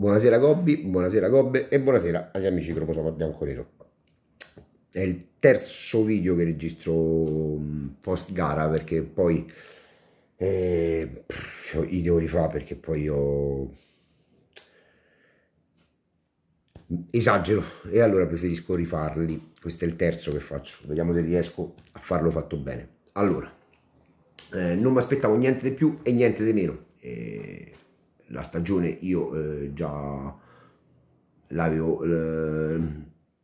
Buonasera Gobbi, buonasera Gobbe e buonasera agli amici Cromosoma Bianconero. È il terzo video che registro mm, post gara perché poi eh, pff, i devo rifare perché poi io esagero e allora preferisco rifarli. Questo è il terzo che faccio, vediamo se riesco a farlo fatto bene. Allora, eh, non mi aspettavo niente di più e niente di meno. Eh la stagione io eh, già l'avevo, eh,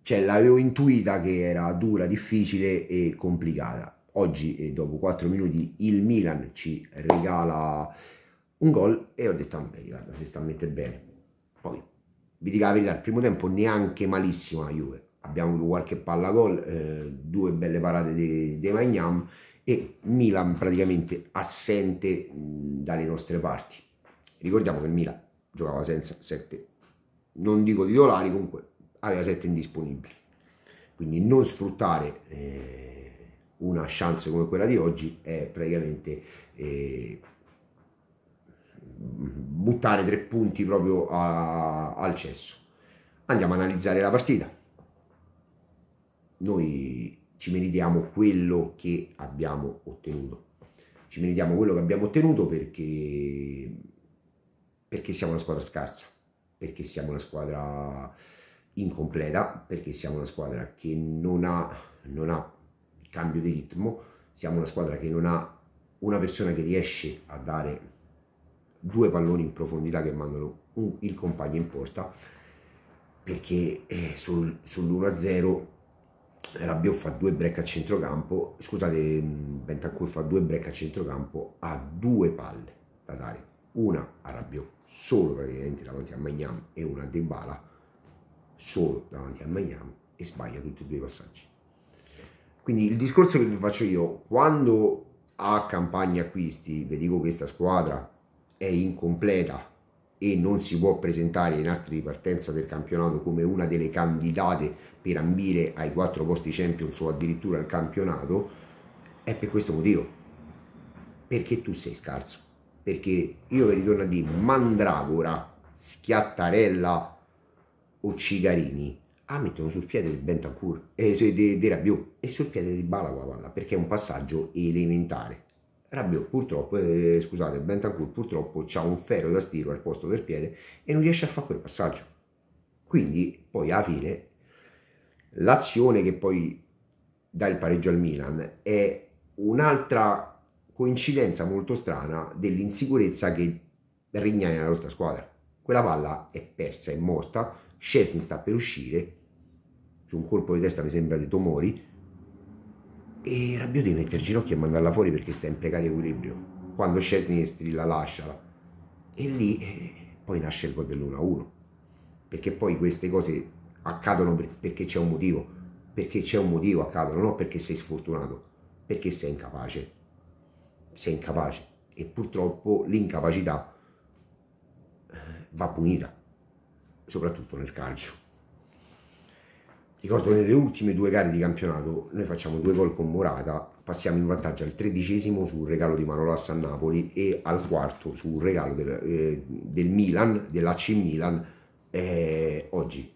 cioè, l'avevo intuita che era dura, difficile e complicata. Oggi, eh, dopo 4 minuti, il Milan ci regala un gol e ho detto, ah, beh, guarda, si sta a mettere bene. Poi, vi dico la verità, il primo tempo neanche malissimo la Juve. Abbiamo avuto qualche palla gol, eh, due belle parate di de Magnam e Milan praticamente assente mh, mm, dalle nostre parti Ricordiamo che il Milan giocava senza 7, non dico titolari, comunque aveva 7 indisponibili. Quindi non sfruttare eh, una chance come quella di oggi è praticamente eh, buttare tre punti proprio a, al cesso. Andiamo a analizzare la partita. Noi ci meritiamo quello che abbiamo ottenuto. Ci meritiamo quello che abbiamo ottenuto perché perché siamo una squadra scarsa, perché siamo una squadra incompleta, perché siamo una squadra che non ha, non ha cambio di ritmo, siamo una squadra che non ha una persona che riesce a dare due palloni in profondità che mandano un, il compagno in porta, perché eh, sul, sull'1-0 Rabiot fa due break a centrocampo, scusate, mm, Bentancur fa due break a centrocampo, ha due palle da dare, una a Rabiot solo praticamente davanti a Magnam e una a Dybala solo davanti a Magnam e sbaglia tutti e due i passaggi. Quindi il discorso che vi faccio io, quando a campagna acquisti vi dico che questa squadra è incompleta e non si può presentare ai nastri di partenza del campionato come una delle candidate per ambire ai quattro posti Champions o addirittura al campionato, è per questo motivo, perché tu sei scarso perché io vi ritorno a dire Mandragora, Schiattarella o Cigarini ah mettono sul piede di Bentancur e eh, di, di Rabiot e sul piede di Bala perché è un passaggio elementare Rabiot purtroppo eh, scusate Bentancur purtroppo ha un ferro da stiro al posto del piede e non riesce a fare quel passaggio quindi poi alla fine l'azione che poi dà il pareggio al Milan è un'altra coincidenza molto strana dell'insicurezza che regna nella nostra squadra. Quella palla è persa, è morta, Scesni sta per uscire, c'è un colpo di testa mi sembra di Tomori, e Rabiot deve mettere ginocchio e mandarla fuori perché sta in precario equilibrio. Quando Scesni strilla lasciala. E lì eh, poi nasce il gol dell'1-1. Perché poi queste cose accadono per, perché c'è un motivo. Perché c'è un motivo accadono, non perché sei sfortunato, perché sei incapace sei incapace e purtroppo l'incapacità eh, va punita, soprattutto nel calcio. Ricordo nelle ultime due gare di campionato noi facciamo due gol con Morata, passiamo in vantaggio al tredicesimo sul regalo di Manolas a Napoli e al quarto sul regalo del, eh, del Milan, dell'AC Milan, eh, oggi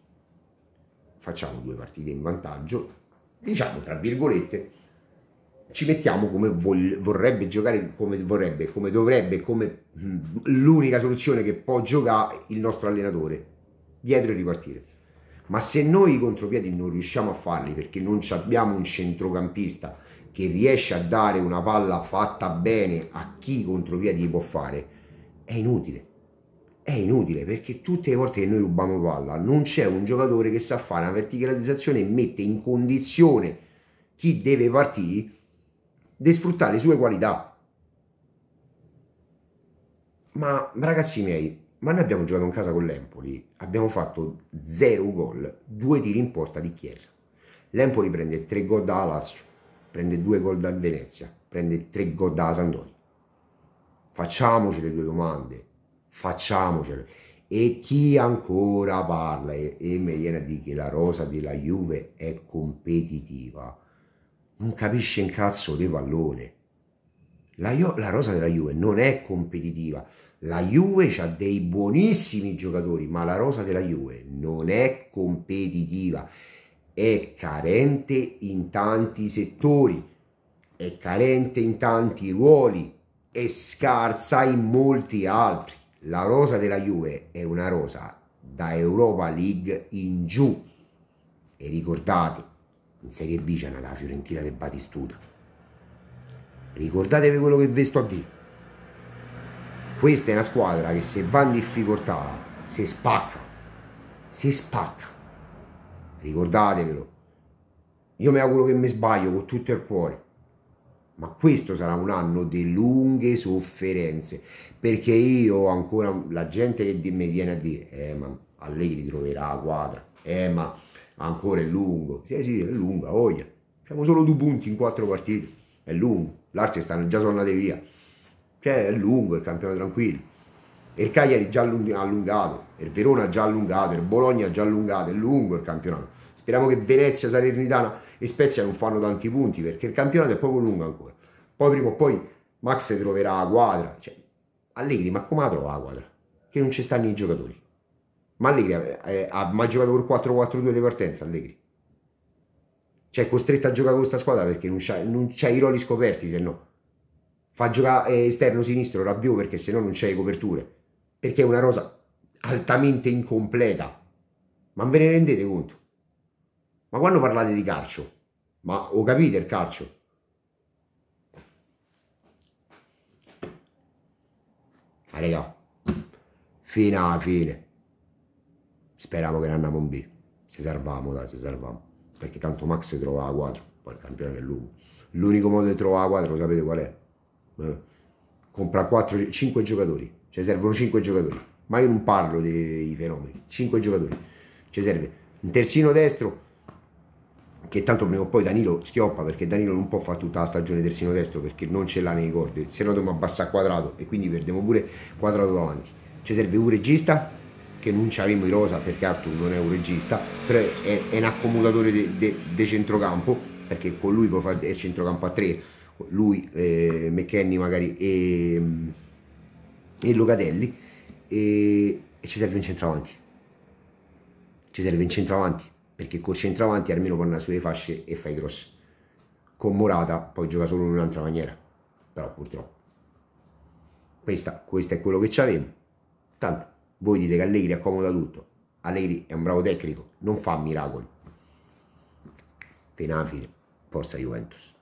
facciamo due partite in vantaggio, diciamo tra virgolette, ci mettiamo come vol- vorrebbe giocare, come vorrebbe, come dovrebbe, come mm, l'unica soluzione che può giocare il nostro allenatore, dietro e ripartire. Ma se noi i contropiedi non riusciamo a farli perché non abbiamo un centrocampista che riesce a dare una palla fatta bene a chi i contropiedi può fare, è inutile. È inutile perché tutte le volte che noi rubiamo palla non c'è un giocatore che sa fare una verticalizzazione e mette in condizione chi deve partire di sfruttare le sue qualità. Ma ragazzi miei, ma noi abbiamo giocato in casa con l'Empoli, abbiamo fatto 0 gol, 2 tiri in porta di Chiesa. L'Empoli prende 3 gol da Lazio, prende 2 gol dal Venezia, prende 3 gol dalla Sandoni. Facciamoci le due domande, facciamocele. E chi ancora parla e, e mi viene a dire che la rosa della Juve è competitiva, non capisce in cazzo di pallone. La, la, rosa della Juve non è competitiva. La Juve ha dei buonissimi giocatori, ma la rosa della Juve non è competitiva. È carente in tanti settori, è carente in tanti ruoli, è scarsa in molti altri. La rosa della Juve è una rosa da Europa League in giù. E ricordate, in Serie B c'è una la Fiorentina del Batistuta. Ricordatevi quello che vi sto a dire. Questa è una squadra che se va in difficoltà si spacca. Si spacca. Ricordatevelo. Io mi auguro che mi sbaglio con tutto il cuore. Ma questo sarà un anno di lunghe sofferenze. Perché io ancora la gente che mi viene a dire, eh ma Allegri troverà la quadra. Eh ma ancora è lungo. Sì, sì, è lungo, a voglia. Siamo solo due punti in quattro partite, è lungo. L'Arce stanno già andate via. Cioè, è lungo il campionato tranquillo. E il Cagliari già allungato, il Verona già allungato, il Bologna già allungato, è lungo il campionato. Speriamo che Venezia, Salernitana e Spezia non fanno tanti punti perché il campionato è proprio lungo ancora. Poi prima o poi Max troverà la quadra. Cioè, Allegri, ma come la trova la quadra? Che non ci stanno i giocatori. Ma Allegri eh, eh, ha mai giocato col 4-4-2 di partenza, Allegri. Cioè è costretto a giocare con questa squadra perché non c'ha, non c'ha i ruoli scoperti, se no. Fa giocare eh, esterno sinistro Rabiot perché se no non c'è le coperture. Perché è una rosa altamente incompleta. Ma ve ne rendete conto? Ma quando parlate di calcio? Ma ho capito il calcio? Ma ah, raga, fino alla fine. Speriamo che ne andiamo in B. Se salviamo, dai, se salviamo. Perché tanto Max si trova a 4, poi il campione è lungo. L'unico modo di trovare a 4, sapete qual è? Eh? Compra 4, 5 giocatori. Ci servono 5 giocatori. Ma io non parlo dei fenomeni. 5 giocatori. Ci serve un terzino destro, che tanto prima o poi Danilo schioppa perché Danilo non può fare tutta la stagione terzino destro perché non ce l'ha nei cordi, se no dobbiamo abbassare quadrato e quindi perdiamo pure quadrato davanti. Ci serve un regista che non avevamo in rosa perché Arthur non è un regista, però è, è un accomodatore di de, de centrocampo, perché con lui può fare il centrocampo a tre, lui, eh, McKenny magari e, e Locatelli, e, e, ci serve un centravanti. Ci serve un centravanti, perché col centravanti almeno con le sue fasce e fai cross. Con Morata poi gioca solo in un'altra maniera, però purtroppo. Questa, questo è quello che ci avevamo. Tanto voi dite che Allegri accomoda tutto. Allegri è un bravo tecnico, non fa miracoli. Fino alla fine, forza Juventus.